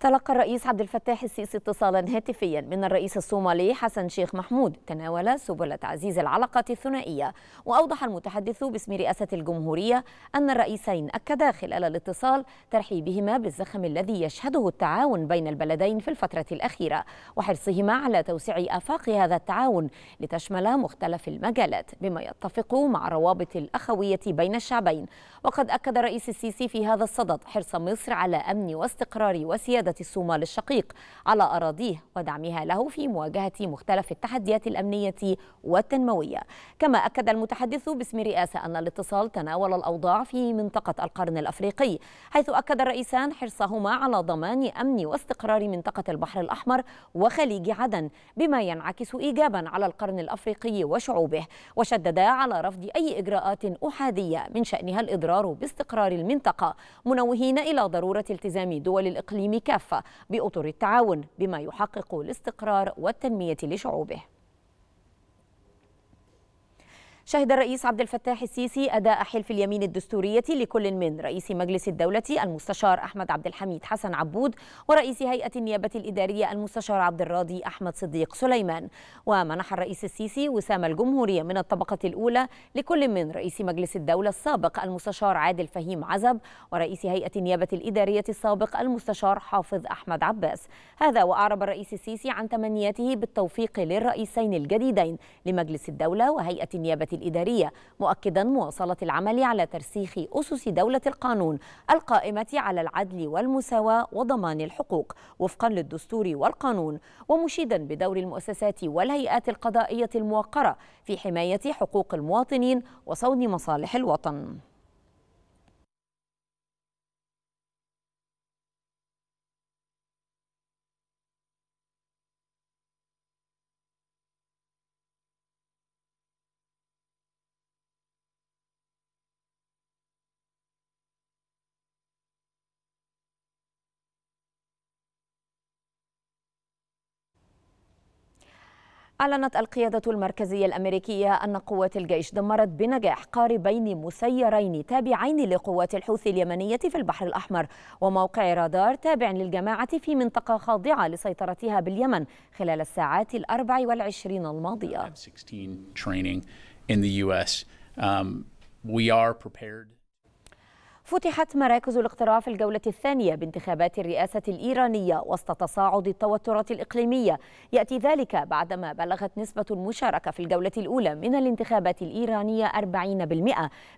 تلقى الرئيس عبد الفتاح السيسي اتصالا هاتفيا من الرئيس الصومالي حسن شيخ محمود تناول سبل تعزيز العلاقات الثنائية وأوضح المتحدث باسم رئاسة الجمهورية أن الرئيسين أكدا خلال الاتصال ترحيبهما بالزخم الذي يشهده التعاون بين البلدين في الفترة الأخيرة وحرصهما على توسيع آفاق هذا التعاون لتشمل مختلف المجالات بما يتفق مع روابط الأخوية بين الشعبين وقد أكد الرئيس السيسي في هذا الصدد حرص مصر على أمن واستقرار وسيادة قيادة الصومال الشقيق على أراضيه ودعمها له في مواجهة مختلف التحديات الأمنية والتنموية كما أكد المتحدث باسم رئاسة أن الاتصال تناول الأوضاع في منطقة القرن الأفريقي حيث أكد الرئيسان حرصهما على ضمان أمن واستقرار منطقة البحر الأحمر وخليج عدن بما ينعكس إيجابا على القرن الأفريقي وشعوبه وشددا على رفض أي إجراءات أحادية من شأنها الإضرار باستقرار المنطقة منوهين إلى ضرورة التزام دول الإقليم كافة كافة بأطر التعاون بما يحقق الاستقرار والتنمية لشعوبه شهد الرئيس عبد الفتاح السيسي أداء حلف اليمين الدستورية لكل من رئيس مجلس الدولة المستشار أحمد عبد الحميد حسن عبود ورئيس هيئة النيابة الإدارية المستشار عبد الراضي أحمد صديق سليمان ومنح الرئيس السيسي وسام الجمهورية من الطبقة الأولى لكل من رئيس مجلس الدولة السابق المستشار عادل فهيم عزب ورئيس هيئة النيابة الإدارية السابق المستشار حافظ أحمد عباس هذا وأعرب الرئيس السيسي عن تمنياته بالتوفيق للرئيسين الجديدين لمجلس الدولة وهيئة النيابة الإدارية مؤكدا مواصلة العمل على ترسيخ أسس دولة القانون القائمة على العدل والمساواة وضمان الحقوق وفقا للدستور والقانون ومشيدا بدور المؤسسات والهيئات القضائية الموقرة في حماية حقوق المواطنين وصون مصالح الوطن أعلنت القيادة المركزية الأمريكية أن قوات الجيش دمرت بنجاح قاربين مسيرين تابعين لقوات الحوثي اليمنية في البحر الأحمر وموقع رادار تابع للجماعة في منطقة خاضعة لسيطرتها باليمن خلال الساعات الأربع والعشرين الماضية. فتحت مراكز الاقتراع في الجولة الثانية بانتخابات الرئاسة الإيرانية وسط تصاعد التوترات الإقليمية يأتي ذلك بعدما بلغت نسبة المشاركة في الجولة الأولى من الانتخابات الإيرانية 40%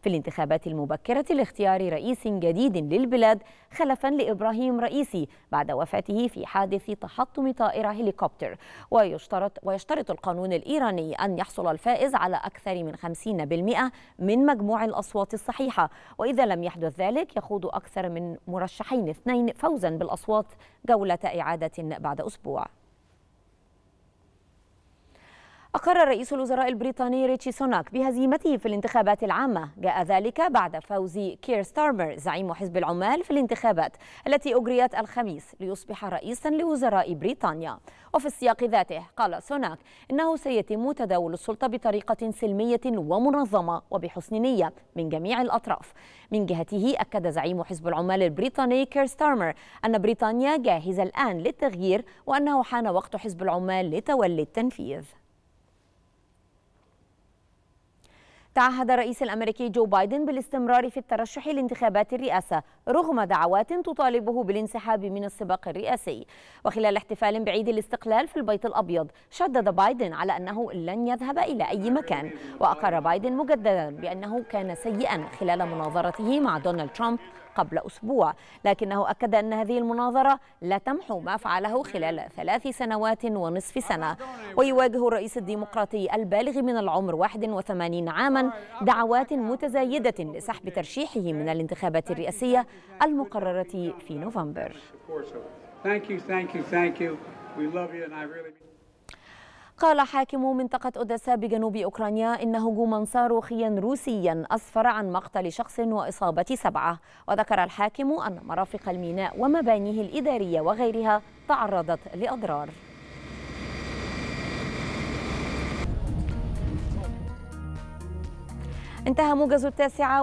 في الانتخابات المبكرة لاختيار رئيس جديد للبلاد خلفا لإبراهيم رئيسي بعد وفاته في حادث تحطم طائرة هليكوبتر ويشترط, ويشترط القانون الإيراني أن يحصل الفائز على أكثر من 50% من مجموع الأصوات الصحيحة وإذا لم يحدث ذلك يخوض أكثر من مرشحين اثنين فوزا بالأصوات جولة إعادة بعد أسبوع أقر رئيس الوزراء البريطاني ريتشي سوناك بهزيمته في الانتخابات العامة جاء ذلك بعد فوز كير ستارمر زعيم حزب العمال في الانتخابات التي أجريت الخميس ليصبح رئيسا لوزراء بريطانيا وفي السياق ذاته قال سوناك إنه سيتم تداول السلطة بطريقة سلمية ومنظمة وبحسن نية من جميع الأطراف من جهته أكد زعيم حزب العمال البريطاني كير ستارمر أن بريطانيا جاهزة الآن للتغيير وأنه حان وقت حزب العمال لتولي التنفيذ تعهد الرئيس الامريكي جو بايدن بالاستمرار في الترشح لانتخابات الرئاسه رغم دعوات تطالبه بالانسحاب من السباق الرئاسي وخلال احتفال بعيد الاستقلال في البيت الابيض شدد بايدن على انه لن يذهب الى اي مكان واقر بايدن مجددا بانه كان سيئا خلال مناظرته مع دونالد ترامب قبل أسبوع لكنه أكد أن هذه المناظرة لا تمحو ما فعله خلال ثلاث سنوات ونصف سنة ويواجه الرئيس الديمقراطي البالغ من العمر 81 عاما دعوات متزايدة لسحب ترشيحه من الانتخابات الرئاسية المقررة في نوفمبر Thank you, thank you, thank you. We love you and I really قال حاكم منطقة أوديسا بجنوب أوكرانيا إن هجوما صاروخيا روسيا أسفر عن مقتل شخص وإصابة سبعة وذكر الحاكم أن مرافق الميناء ومبانيه الإدارية وغيرها تعرضت لأضرار انتهى موجز التاسعة